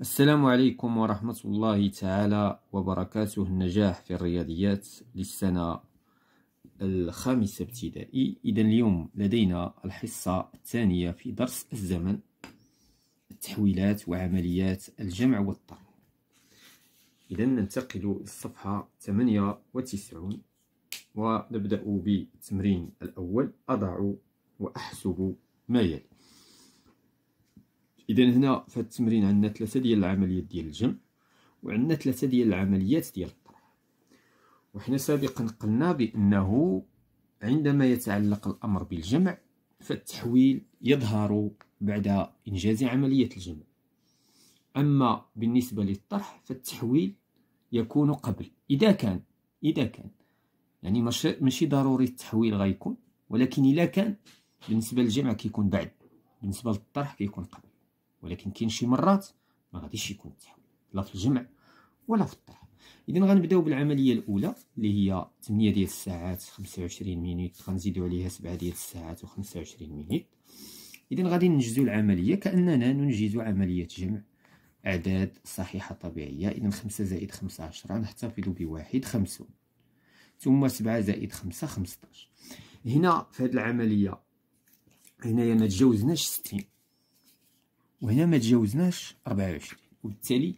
السلام عليكم ورحمة الله تعالى وبركاته النجاح في الرياضيات للسنة الخامسة ابتدائي إذا اليوم لدينا الحصة الثانية في درس الزمن التحويلات وعمليات الجمع والطرح إذا ننتقل للصفحة 98 ونبدأ بالتمرين الأول أضع وأحسب ما يلي اذا هنا في هذا التمرين عندنا ثلاثه ديال العمليات ديال الجمع وعندنا ثلاثه ديال العمليات ديال الطرح وحنا سابقا قلنا بانه عندما يتعلق الامر بالجمع فالتحويل يظهر بعد انجاز عمليه الجمع اما بالنسبه للطرح فالتحويل يكون قبل اذا كان اذا كان يعني ماشي ضروري التحويل غيكون ولكن الا كان بالنسبه للجمع كيكون بعد بالنسبه للطرح كيكون قبل ولكن كاين شي مرات ما غاديش يكون التحويل لا في الجمع ولا في الطرح اذا غنبداو بالعمليه الاولى اللي هي 8 ديال الساعات 25 مينوت غنزيدو عليها 7 ديال الساعات و25 مينوت اذا غادي ننجزو العمليه كاننا ننجز عمليه جمع اعداد صحيحه طبيعيه اذا 5 زائد 5 10 نحتفظ بواحد 50 ثم 7 زائد 5 15 هنا في هذه العمليه هنايا ما تجاوزناش 60 وهنا ما تجاوزناش 24 وبالتالي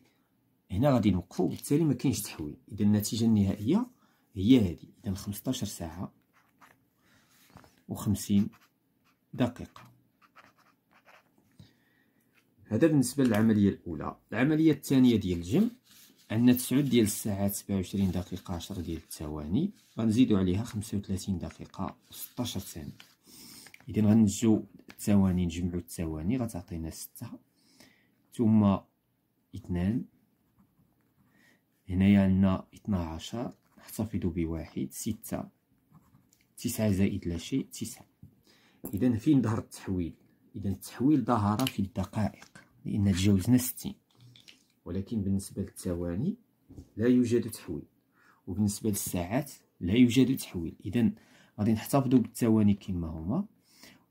هنا غادي نوقفوا وبالتالي ما كاينش تحويل اذا النتيجه النهائيه هي هذه اذا 15 ساعه و50 دقيقه هذا بالنسبه للعمليه الاولى العمليه الثانيه ديال الجمع عندنا 9 ديال الساعات 27 دقيقه 10 ديال الثواني غنزيدوا عليها 35 دقيقه 16 ثانيه اذا غنجو الثواني نجمعو الثواني غتعطينا ستة ثم اثنان هنايا عندنا اثنا عشر نحتفظ بواحد ستة تسعة زائد لا شيء تسعة إذا فين ظهر التحويل إذا التحويل ظهر في الدقائق لأن تجاوزنا ستين ولكن بالنسبة للثواني لا يوجد تحويل وبالنسبة للساعات لا يوجد تحويل إذا غادي نحتفظ بالثواني كما هما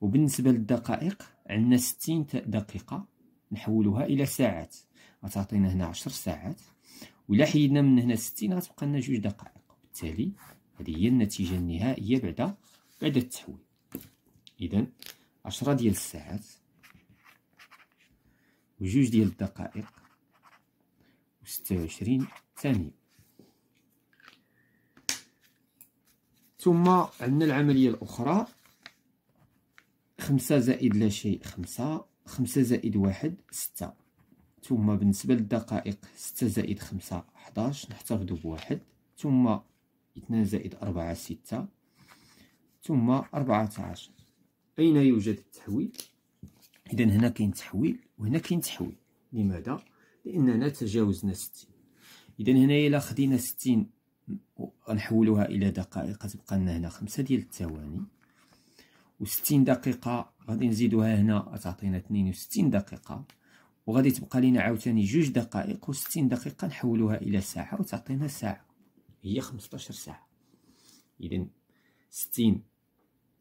وبالنسبة للدقائق عندنا ستين دقيقة نحولوها إلى ساعات غتعطينا هنا عشر ساعات ولا حيدنا من هنا ستين غتبقى لنا جوج دقائق بالتالي هذه هي النتيجة النهائية بعد بعد التحويل إذا عشرة ديال الساعات وجوج ديال الدقائق وستة وعشرين ثانية ثم عندنا العملية الأخرى خمسة زائد لا شيء خمسة خمسة زائد واحد ستة ثم بالنسبة للدقائق ستة زائد خمسة حداش نحتفظ بواحد ثم اثنان زائد أربعة ستة ثم أربعة عشر أين يوجد التحويل؟ إذا هنا كاين تحويل وهنا كاين تحويل لماذا؟ لأننا تجاوزنا ستين إذا هنا إلا خدينا ستين ونحولوها إلى دقائق تبقى لنا هنا خمسة ديال الثواني وستين دقيقة غادي نزيدوها هنا تعطينا اثنين وستين دقيقة وغادي تبقى لينا عاوتاني جوج دقائق وستين دقيقة نحولوها إلى ساعة وتعطينا ساعة هي خمسطاشر ساعة إذا ستين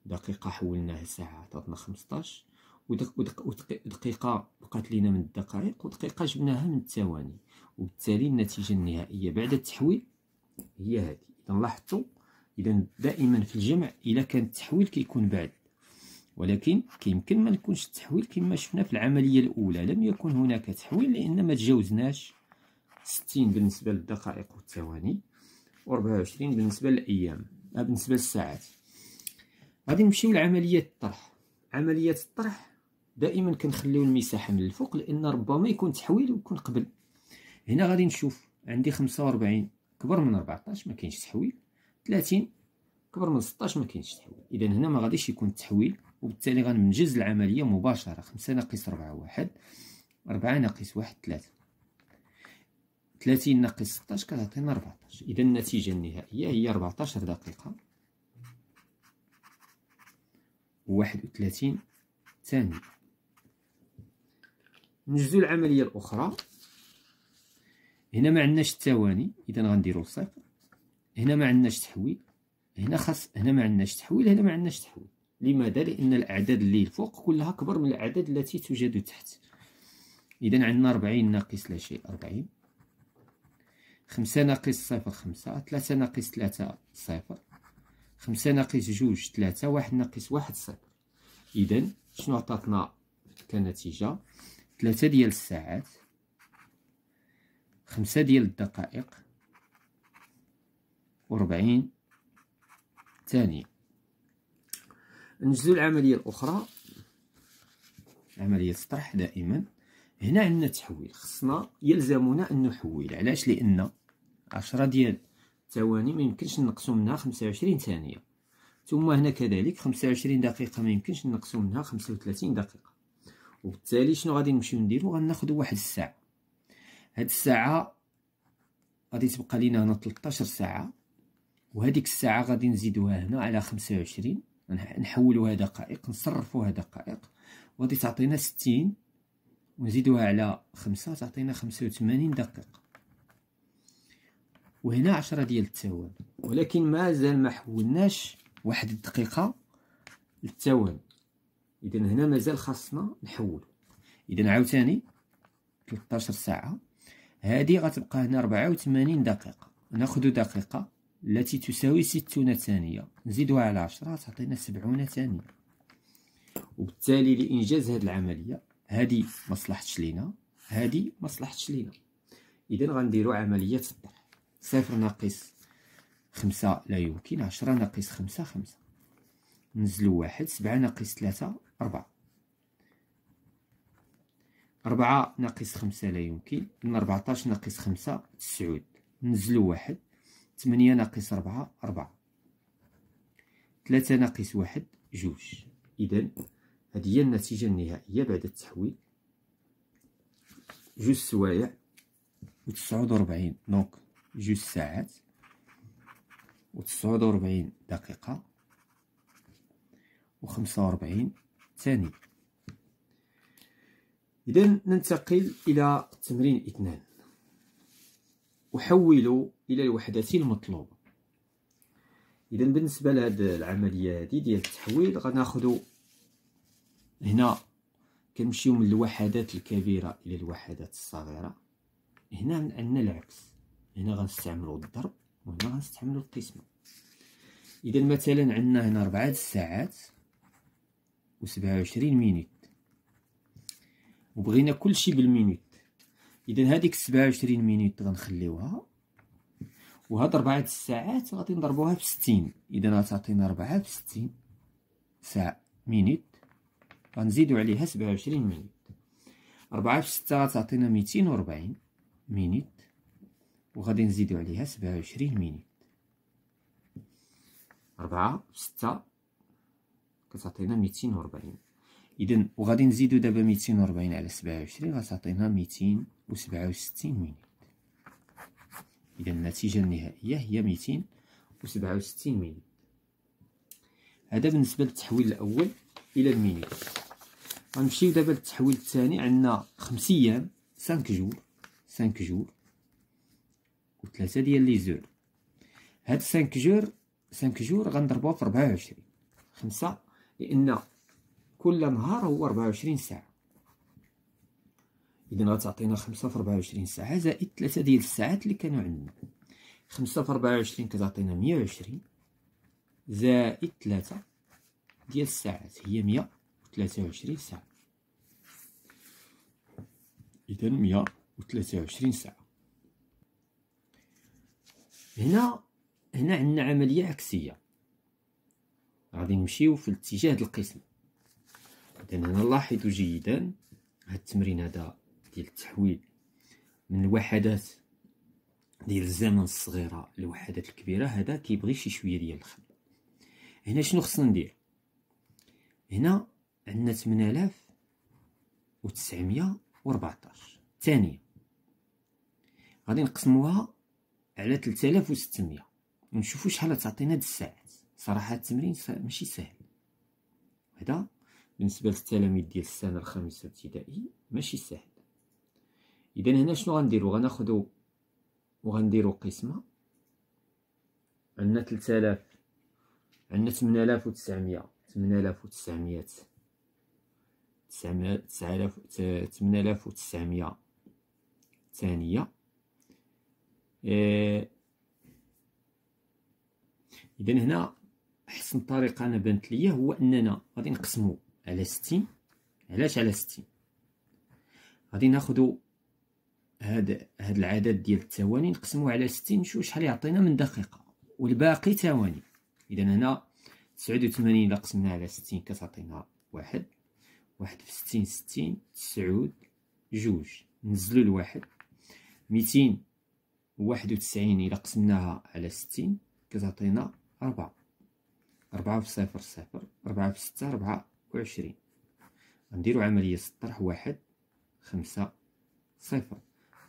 دقيقة حولناها ساعة عطاتنا خمسطاش ودقيقة بقات لينا من الدقائق ودقيقة جبناها من الثواني وبالتالي النتيجة النهائية بعد التحويل هي هذه إذا لاحظتوا إذا دائما في الجمع إلا كان التحويل كيكون بعد ولكن كيمكن ما نكونش التحويل كما شفنا في العملية الأولى لم يكن هناك تحويل لأن ما تجاوزناش 60 بالنسبة للدقائق والثواني و 24 بالنسبة للأيام آه، بالنسبة للساعات غادي نمشيو لعملية الطرح عملية الطرح دائما كنخليو المساحة من الفوق لأن ربما يكون تحويل ويكون قبل هنا غادي نشوف عندي 45 كبر من 14 ما كاينش تحويل 30 كبر من 16 ما كاينش تحويل اذا هنا ما غاديش يكون تحويل وبالتالي غنمنجز العمليه مباشره خمسة ناقص ربعة واحد ربعة ناقص واحد ثلاثة ثلاثين ناقص ستاش كتعطينا ربعتاش اذا النتيجه النهائيه هي ربعتاش دقيقه واحد وتلاتين ثانيه نجزو العمليه الاخرى هنا ما عندناش الثواني اذا غنديرو صفر هنا ما عندناش تحويل هنا خاص هنا ما عندناش تحويل هنا ما عندناش تحويل لماذا لان الاعداد اللي فوق كلها كبر من الاعداد التي توجد تحت اذا عندنا 40 ناقص لا شيء 40 خمسة ناقص صفر خمسة ثلاثة ناقص ثلاثة صفر خمسة ناقص جوج ثلاثة واحد ناقص واحد صفر إذا شنو عطاتنا كنتيجة ثلاثة ديال الساعات خمسة ديال الدقائق وربعين ثانية نجزو العمليه الاخرى عمليه الطرح دائما هنا عندنا تحويل خصنا يلزمنا ان نحول علاش لان 10 ديال الثواني ما يمكنش نقصوا منها 25 ثانيه ثم هنا كذلك 25 دقيقه ما يمكنش نقصوا منها 35 دقيقه وبالتالي شنو غادي نمشيو نديرو غناخذ واحد الساعه هاد الساعه غادي تبقى لينا هنا 13 ساعه وهذيك الساعه غادي نزيدوها هنا على 25 نحولوها دقائق نصرفوها دقائق وغادي تعطينا ستين ونزيدوها على خمسة تعطينا خمسة وثمانين دقيقة وهنا عشرة ديال التوان ولكن مازال ما حولناش واحد الدقيقة للتوان إذا هنا مازال خاصنا نحول إذا عاوتاني 13 ساعة هذه غتبقى هنا 84 دقيقة ناخذ دقيقة التي تساوي ستون ثانية نزيدوها على عشرة تعطينا سبعون ثانية وبالتالي لإنجاز هذه العملية هذه مصلحتش لينا هذه مصلحتش لينا إذا غنديرو عملية الطرح صفر ناقص خمسة لا يمكن عشرة ناقص خمسة خمسة نزلو واحد سبعة ناقص ثلاثة أربعة أربعة ناقص خمسة لا يمكن من أربعتاش ناقص خمسة تسعود نزلو واحد تمنية ناقص ربعة ربعة ثلاثة ناقص واحد جوج إذا هذه هي النتيجة النهائية بعد التحويل جوج سوايع وتسعود وربعين دونك جوج ساعات وتسعود وربعين دقيقة وخمسة وربعين ثانية إذا ننتقل إلى تمرين اثنان أحول إلى الوحدة المطلوبة إذا بالنسبة لهاد العملية هادي ديال التحويل غناخدو هنا كنمشيو من الوحدات الكبيرة إلى الوحدات الصغيرة هنا من عندنا العكس هنا غنستعملو الضرب وهنا غنستعملو القسمة إذا مثلا عندنا هنا ربعة الساعات وسبعة وعشرين مينيت وبغينا كلشي بالمينيت اذا هذيك 27 مينوت غنخليوها وهاد ربعة الساعات غادي نضربوها في 60 اذا غتعطينا ربعة في 60 ساعة مينوت غنزيدو عليها 27 مينوت ربعة في 6 غتعطينا 240 مينوت وغادي نزيدو عليها 27 مينوت ربعة في 6 كتعطينا 240 اذا وغادي نزيدو دابا ميتين وربعين على سبعة وعشرين غتعطينا ميتين وسبعة وستين يونيت اذا النتيجه النهائيه هي ميتين وسبعة وستين مينيت هذا بالنسبه للتحويل الاول الى المينيت غنمشيو دابا للتحويل الثاني عندنا خمس ايام سانك جور سانك جور وثلاثه ديال لي زور هاد سانك جور سانك جور غنضربوها في ربعة وعشرين خمسة لان كل نهار هو 24 ساعة إذن غتعطينا خمسة في 24 ساعة زائد ثلاثة ديال الساعات اللي كانوا عندنا خمسة في 24 كتعطينا 120 زائد ثلاثة ديال الساعات هي 123 ساعة إذن 123 ساعة هنا هنا عندنا عملية عكسية غادي نمشيو في الاتجاه القسم إذن نلاحظ جيدا هاد التمرين هذا ديال التحويل من الوحدات ديال الزمن الصغيرة للوحدات الكبيرة هذا كيبغي شي شوية ديال الخدمة هنا شنو خصنا ندير هنا عندنا 8914 ثانية غادي نقسموها على 3600 ونشوفوا شحال تعطينا هاد الساعات صراحة التمرين ماشي سهل هذا بالنسبة للتلاميذ ديال السنة الخامسة ابتدائي ماشي سهل إذا هنا شنو غنديرو غناخدو وغنديرو قسمة عندنا تلتالاف عندنا تمنالاف وتسعمية تمنالاف وتسعميات تمنالاف وتسعمية ثانية آه، إذا هنا أحسن طريقة أنا بانت ليا هو أننا غادي نقسمو على ستين علاش على ستين غادي ناخدو هاد هاد العدد ديال الثواني نقسمو على ستين نشوف شحال يعطينا من دقيقة والباقي ثواني إذا هنا تسعود وثمانين إلا قسمناها على ستين كتعطينا واحد واحد في ستين ستين تسعود جوج نزلو الواحد ميتين وواحد وتسعين إلا قسمناها على ستين كتعطينا ربعة ربعة في صفر صفر ربعة في ستة ربعة وعشرين غنديرو عملية الطرح واحد خمسة صفر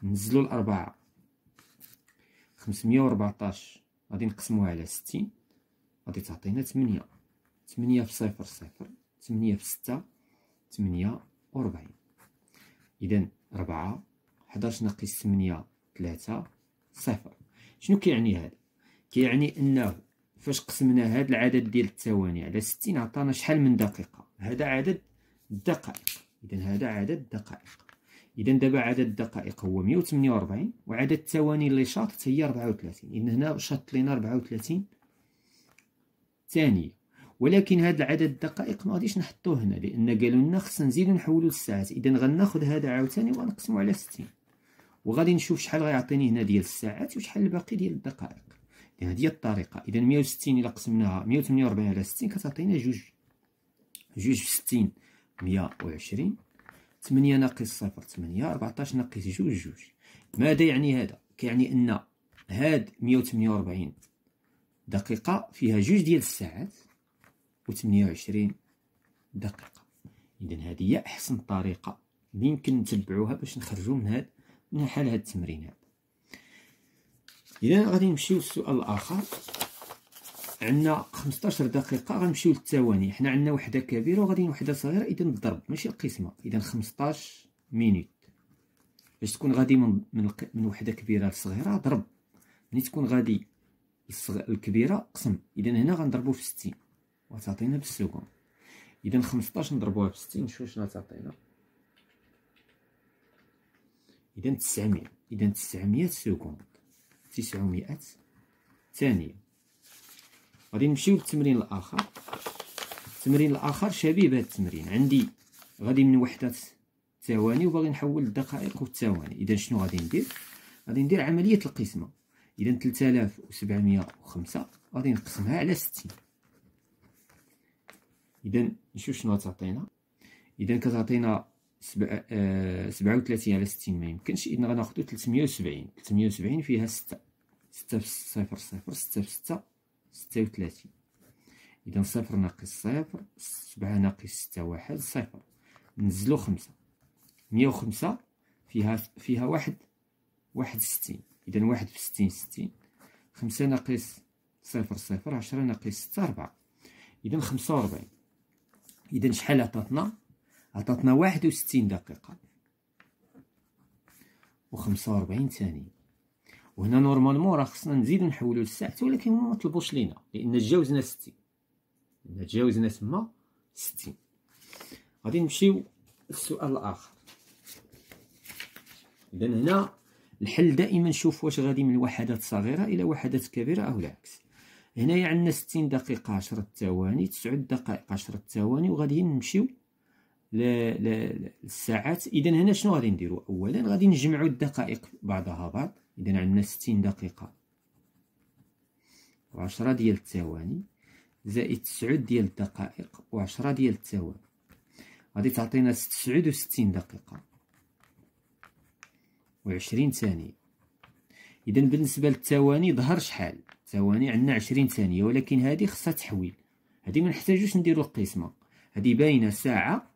نزلو الأربعة خمسمية وربعطاش غادي نقسموها على ستين غادي تعطينا تمنية تمنية في صفر صفر تمنية في ستة تمنية وربعين إذا ربعة حداش ناقص تمنية تلاتة صفر شنو كيعني هذا كيعني أنه فاش قسمنا هاد العدد ديال الثواني على 60 عطانا شحال من دقيقه هذا عدد الدقائق اذا هذا عدد الدقائق اذا دابا عدد الدقائق هو 148 وعدد الثواني اللي شاطت هي 34 اذا هنا شاطت لينا 34 ثانيه ولكن هذا العدد الدقائق ما غاديش نحطوه هنا لان قالوا لنا خصنا نزيدو نحولو للساعات اذا غناخذ هذا عاوتاني وغنقسمو على 60 وغادي نشوف شحال غيعطيني هنا ديال الساعات وشحال الباقي ديال الدقائق هذه هي الطريقه اذا 160 الى قسمناها 148 على 60 كتعطينا جوج جوج في 60 120 8 ناقص 0 8 14 ناقص جوج جوج ماذا يعني هذا كيعني ان هاد 148 دقيقه فيها جوج ديال الساعات و28 دقيقه اذا هذه هي احسن طريقه يمكن نتبعوها باش نخرجوا من هاد من حال هاد التمرين هذا اذا غادي نمشيو للسؤال الاخر عندنا 15 دقيقة غنمشيو للثواني حنا عندنا وحدة كبيرة وغادي وحدة صغيرة اذا الضرب ماشي القسمة اذا 15 مينوت باش تكون غادي من من, من وحدة كبيرة لصغيرة ضرب ملي تكون غادي الكبيرة قسم اذا هنا غنضربو في 60 وتعطينا بالسكون اذا 15 نضربوها في 60 نشوف شنو تعطينا اذا 900 اذا 900 سكون تسعمائة ثانية غادي نمشيو للتمرين الآخر التمرين الآخر شبيه بهذا التمرين عندي غادي من وحدة ثواني وباغي نحول الدقائق والثواني إذا شنو غادي ندير غادي ندير عملية القسمة إذا 3705 غادي نقسمها على 60 إذا نشوف شنو غتعطينا إذا كتعطينا سبعة آه وثلاثين على ستين ما يمكنش إذن غناخدو تلتمية وسبعين تلتمية وسبعين فيها ستة ستة في صفر صفر ستة في ستة ستة وثلاثين إذن صفر ناقص صفر سبعة ناقص ستة واحد صفر نزلو خمسة مية وخمسة فيها فيها واحد واحد ستين إذن واحد في ستين ستين خمسة ناقص صفر صفر عشرة ناقص ستة ربعة إذن خمسة وربعين إذن شحال عطاتنا عطاتنا واحد وستين دقيقة وخمسة وربعين ثانية وهنا نورمالمون راه خصنا نزيدو نحولو للساعات ولكن هما مطلبوش لينا لان تجاوزنا ستين لان تجاوزنا تما ستين غادي نمشيو للسؤال الاخر اذا هنا الحل دائما نشوف واش غادي من وحدات صغيره الى وحدات كبيره او العكس هنايا عندنا ستين دقيقه عشرة ثواني تسعود دقائق عشرة ثواني وغادي نمشيو للساعات اذا هنا شنو غادي نديرو اولا غادي نجمعو الدقائق بعضها بعض اذا عندنا 60 دقيقه و10 ديال الثواني زائد 9 ديال الدقائق و10 ديال الثواني غادي تعطينا 69 دقيقه و20 ثانيه اذا بالنسبه للثواني ظهر شحال ثواني عندنا 20 ثانيه ولكن هذه خصها تحويل هذه ما نحتاجوش نديرو القسمه هذه باينه ساعه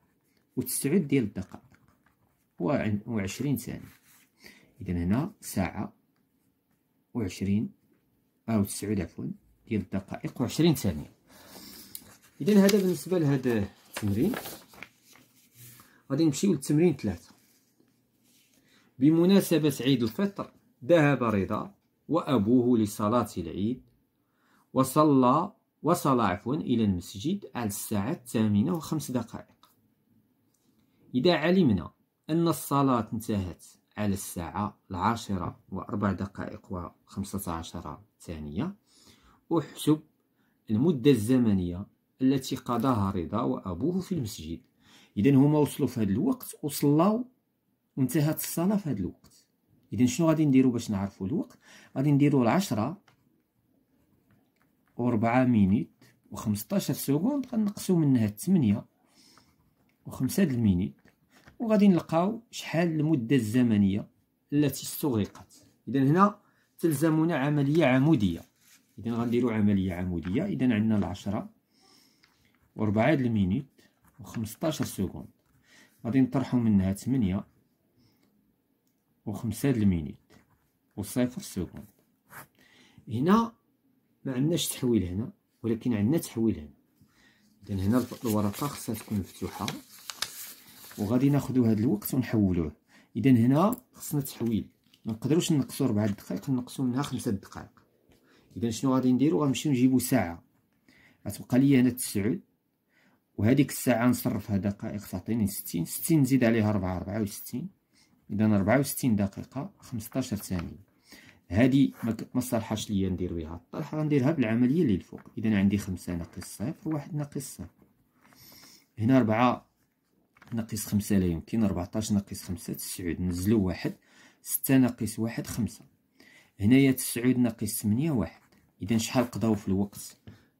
وتسعود ديال الدقائق وعشرين ثانية إذا هنا ساعة وعشرين أو تسعود عفوا ديال الدقائق وعشرين ثانية إذا هذا بالنسبة لهذا التمرين غادي نمشيو للتمرين ثلاثة بمناسبة عيد الفطر ذهب رضا وأبوه لصلاة العيد وصلى وصل عفوا إلى المسجد على الساعة الثامنة وخمس دقائق إذا علمنا أن الصلاة انتهت على الساعة العاشرة وأربع دقائق وخمسة عشر ثانية أحسب المدة الزمنية التي قضاها رضا وأبوه في المسجد إذا هما وصلوا في هذا الوقت وصلوا وانتهت الصلاة في هذا الوقت إذا شنو غادي نديرو باش نعرفو الوقت غادي نديرو العشرة وربعة مينيت وخمسطاشر سكوند غنقصو منها تمنية وخمسة د المينيت وغادي نلقاو شحال المده الزمنيه التي استغرقت اذا هنا تلزمنا عمليه عموديه اذا غنديرو عمليه عموديه اذا عندنا العشرة وربعة د المينيت وخمسطاشر سكوند غادي نطرحو منها تمنية وخمسة د المينيت وصفر سكوند هنا ما عندناش تحويل هنا ولكن عندنا تحويل هنا اذا هنا الورقه خصها تكون مفتوحه وغادي ناخذوا هذا الوقت ونحولوه اذا هنا خصنا تحويل ما نقدروش نقصوا 4 دقائق نقصوا منها 5 دقائق اذا شنو غادي نديروا غنمشيو نجيبوا ساعه غتبقى لي هنا 9 وهذيك الساعه نصرفها دقائق تعطيني 60 60 نزيد عليها 4 64 اذا 64 دقيقه 15 ثانيه هذه ما صالحاش ليا ندير بها الطرح غنديرها بالعمليه اللي الفوق اذا عندي 5 ناقص صفر واحد ناقص صفر هنا 4 ناقص خمسة لا يمكن ربعطاش ناقص خمسة تسعود نزلو واحد ستة ناقص واحد خمسة هنايا تسعود ناقص ثمانية واحد إذا شحال قضاو في الوقت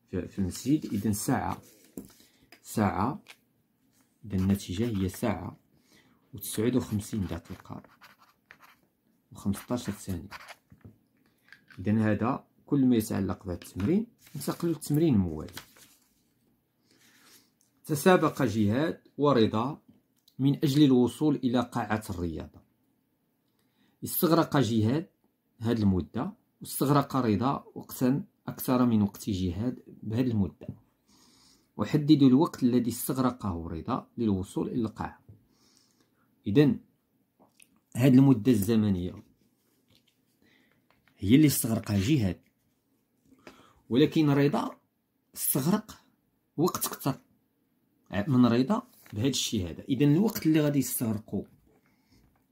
في المسجد إذا ساعة ساعة إذا النتيجة هي ساعة وتسعود وخمسين دقيقة وخمسطاش ثانية إذا هذا كل ما يتعلق بهذا التمرين ننتقلو للتمرين الموالي تسابق جهاد ورضا من أجل الوصول إلى قاعة الرياضة استغرق جهاد هذه المدة واستغرق رضا وقتا أكثر من وقت جهاد بهذه المدة وحدد الوقت الذي استغرقه رضا للوصول إلى القاعة إذن هذه المدة الزمنية هي اللي استغرقها جهاد ولكن رضا استغرق وقت أكثر أه، من رضا بهذا الشيء هذا اذا الوقت اللي غادي يستغرقوا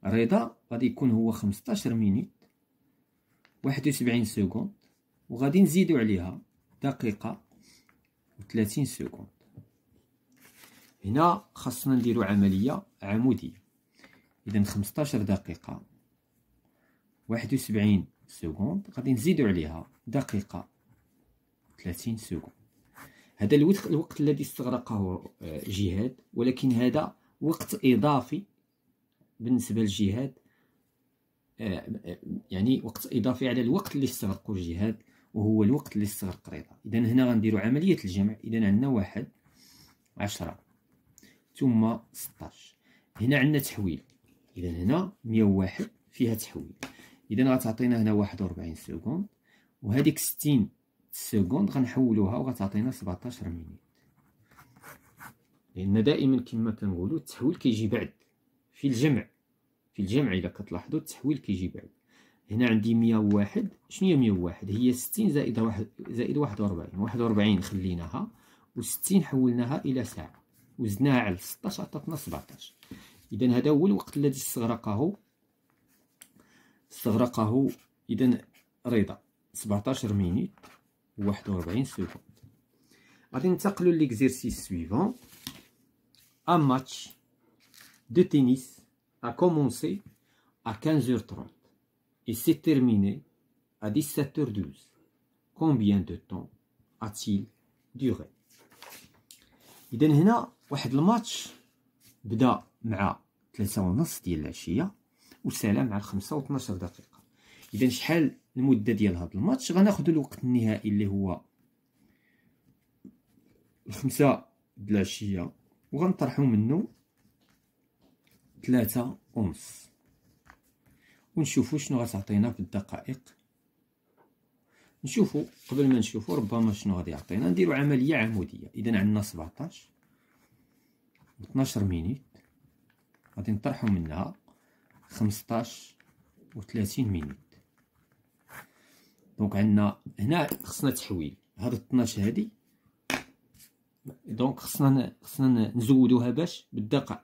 رضا غادي يكون هو 15 مينيت 71 سكوند وغادي نزيدوا عليها دقيقه و30 سكوند هنا خاصنا نديروا عمليه عموديه اذا 15 دقيقه 71 سكوند غادي نزيدوا عليها دقيقه 30 سكوند هذا الوقت, الوقت الذي استغرقه آه، جهاد ولكن هذا وقت إضافي بالنسبة للجهاد آه، آه، يعني وقت إضافي على الوقت اللي استغرقه الجهاد وهو الوقت اللي استغرق رضا إذا هنا غنديروا عملية الجمع إذا عندنا واحد عشرة ثم 16 هنا عندنا تحويل إذا هنا 101 فيها تحويل إذا غتعطينا هنا 41 سكوند وهذيك 60 سكوند غنحولوها وغتعطينا 17 مينيت لان دائما كما كنقولوا التحويل كيجي بعد في الجمع في الجمع الا كتلاحظوا التحويل كيجي بعد هنا عندي 101 شنو هي 101 هي 60 زائد واحد زائد 41 41 خليناها و60 حولناها الى ساعه وزدناها على 16 عطاتنا 17 اذا هذا هو الوقت الذي استغرقه استغرقه اذا رضا 17 مينيت 41 سكوند غادي ننتقلوا ليكزيرسيس سويفون Un ماتش de tennis a commencé à 15h30 et s'est terminé à 17h12. Combien de temps a-t-il duré إذا هنا واحد الماتش بدا مع 3 ونص ديال العشية terminé مع 5 و 12 دقيقة إذا شحال المده ديال هذا الماتش غناخذ الوقت النهائي اللي هو الخمسة د وغنطرحو منو ثلاثة ونص ونشوفو شنو غتعطينا في الدقائق نشوفو قبل ما نشوفو ربما شنو غادي يعطينا نديرو عمليه عموديه اذا عندنا سبعتاش و مينيت غادي نطرحو منها خمسطاش وثلاثين مينيت دونك عندنا هنا خصنا تحويل هاد الطناش هادي دونك خصنا خصنا نزودوها باش بالدقائق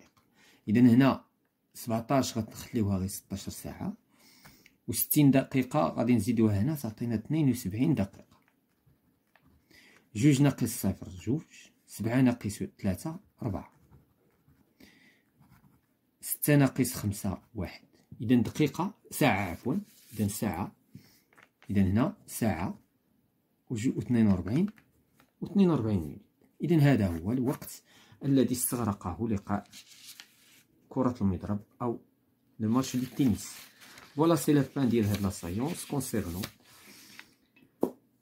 اذا هنا 17 غتخليوها غير 16 ساعه و60 دقيقه غادي نزيدوها هنا تعطينا 72 دقيقه جوج ناقص صفر جوج سبعة ناقص ثلاثة ربعة ستة ناقص خمسة واحد إذا دقيقة ساعة عفوا إذا ساعة إذا هنا ساعة وربعين وأربعين واثنين وأربعين ملي إذا هذا هو الوقت الذي استغرقه لقاء كرة المضرب أو الماتش ديال التنس فوالا سي لا فان ديال هاد لا كونسيرنو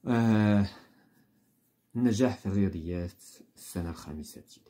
آه النجاح في الرياضيات السنة الخامسة